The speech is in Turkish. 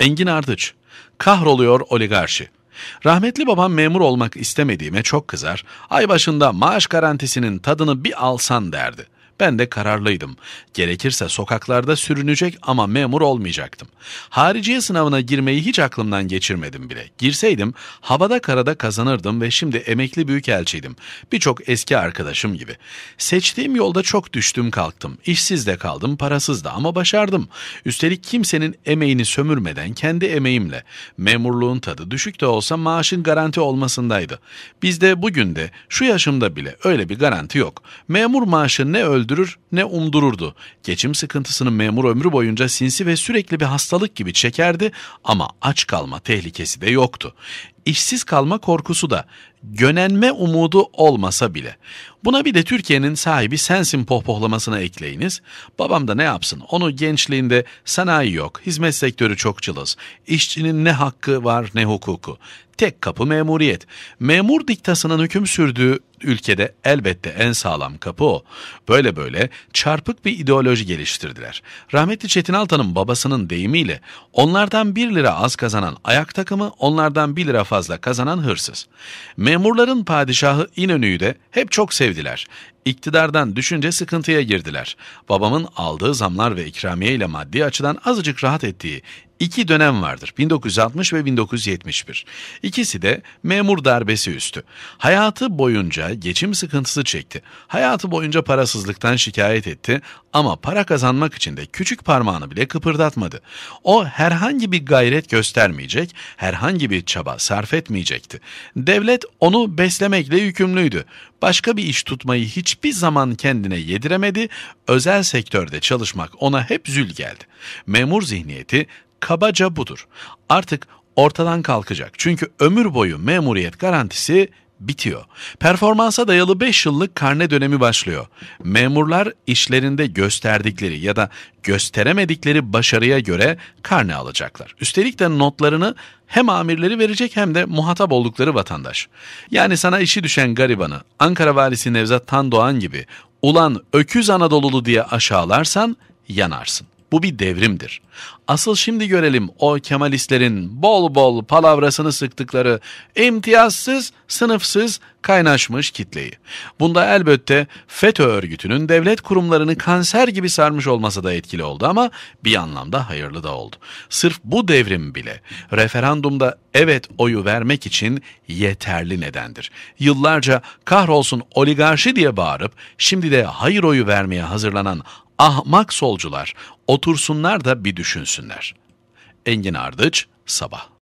Engin Ardıç, kahroluyor oligarşi. Rahmetli babam memur olmak istemediğime çok kızar, ay başında maaş garantisinin tadını bir alsan derdi. Ben de kararlıydım. Gerekirse sokaklarda sürünecek ama memur olmayacaktım. Hariciye sınavına girmeyi hiç aklımdan geçirmedim bile. Girseydim havada karada kazanırdım ve şimdi emekli büyükelçiydim. Birçok eski arkadaşım gibi. Seçtiğim yolda çok düştüm kalktım. İşsiz de kaldım, parasız da ama başardım. Üstelik kimsenin emeğini sömürmeden kendi emeğimle. Memurluğun tadı düşük de olsa maaşın garanti olmasındaydı. Bizde bugün de şu yaşımda bile öyle bir garanti yok. Memur maaşı ne öldü öldürür ne umdururdu. Geçim sıkıntısını memur ömrü boyunca sinsi ve sürekli bir hastalık gibi çekerdi ama aç kalma tehlikesi de yoktu işsiz kalma korkusu da gönenme umudu olmasa bile. Buna bir de Türkiye'nin sahibi sensin pohpohlamasına ekleyiniz. Babam da ne yapsın? Onu gençliğinde sanayi yok, hizmet sektörü çok cılız, işçinin ne hakkı var ne hukuku. Tek kapı memuriyet. Memur diktasının hüküm sürdüğü ülkede elbette en sağlam kapı o. Böyle böyle çarpık bir ideoloji geliştirdiler. Rahmetli Çetin Altan'ın babasının deyimiyle onlardan 1 lira az kazanan ayak takımı onlardan 1 lira fazla fazla kazanan hırsız. Memurların padişahı İnönü'yü de hep çok sevdiler. İktidardan düşünce sıkıntıya girdiler. Babamın aldığı zamlar ve ikramiye ile maddi açıdan azıcık rahat ettiği iki dönem vardır. 1960 ve 1971. İkisi de memur darbesi üstü. Hayatı boyunca geçim sıkıntısı çekti. Hayatı boyunca parasızlıktan şikayet etti ama para kazanmak için de küçük parmağını bile kıpırdatmadı. O herhangi bir gayret göstermeyecek, herhangi bir çaba sarf etmeyecekti. Devlet onu beslemekle yükümlüydü. Başka bir iş tutmayı hiçbir zaman kendine yediremedi, özel sektörde çalışmak ona hep zül geldi. Memur zihniyeti kabaca budur. Artık ortadan kalkacak. Çünkü ömür boyu memuriyet garantisi bitiyor. Performansa dayalı 5 yıllık karne dönemi başlıyor. Memurlar işlerinde gösterdikleri ya da gösteremedikleri başarıya göre karne alacaklar. Üstelik de notlarını hem amirleri verecek hem de muhatap oldukları vatandaş. Yani sana işi düşen garibanı Ankara valisi Nevzat Tandoğan gibi ulan öküz Anadolulu diye aşağılarsan yanarsın. Bu bir devrimdir. Asıl şimdi görelim o Kemalistlerin bol bol palavrasını sıktıkları imtiyazsız, sınıfsız, kaynaşmış kitleyi. Bunda elbette FETÖ örgütünün devlet kurumlarını kanser gibi sarmış olması da etkili oldu ama bir anlamda hayırlı da oldu. Sırf bu devrim bile referandumda evet oyu vermek için yeterli nedendir. Yıllarca kahrolsun oligarşi diye bağırıp şimdi de hayır oyu vermeye hazırlanan Ahmak solcular, otursunlar da bir düşünsünler. Engin Ardıç, Sabah